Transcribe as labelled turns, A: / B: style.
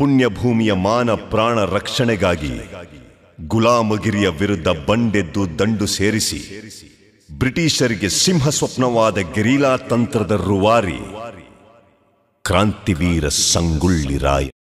A: ಪುಣ್ಯಭೂಮಿಯ ಮಾನ ಪ್ರಾಣ ರಕ್ಷಣೆಗಾಗಿ ಗುಲಾಮಗಿರಿಯ ವಿರುದ್ಧ ಬಂಡೆದ್ದು ದಂಡು ಸೇರಿಸಿ ಬ್ರಿಟಿಷರಿಗೆ ಸಿಂಹ ಸ್ವಪ್ನವಾದ ಗಿರೀಲಾ ತಂತ್ರದ ರುವಾರಿ, ಕ್ರಾಂತಿವೀರ ಸಂಗುಳ್ಳಿ
B: ರಾಯ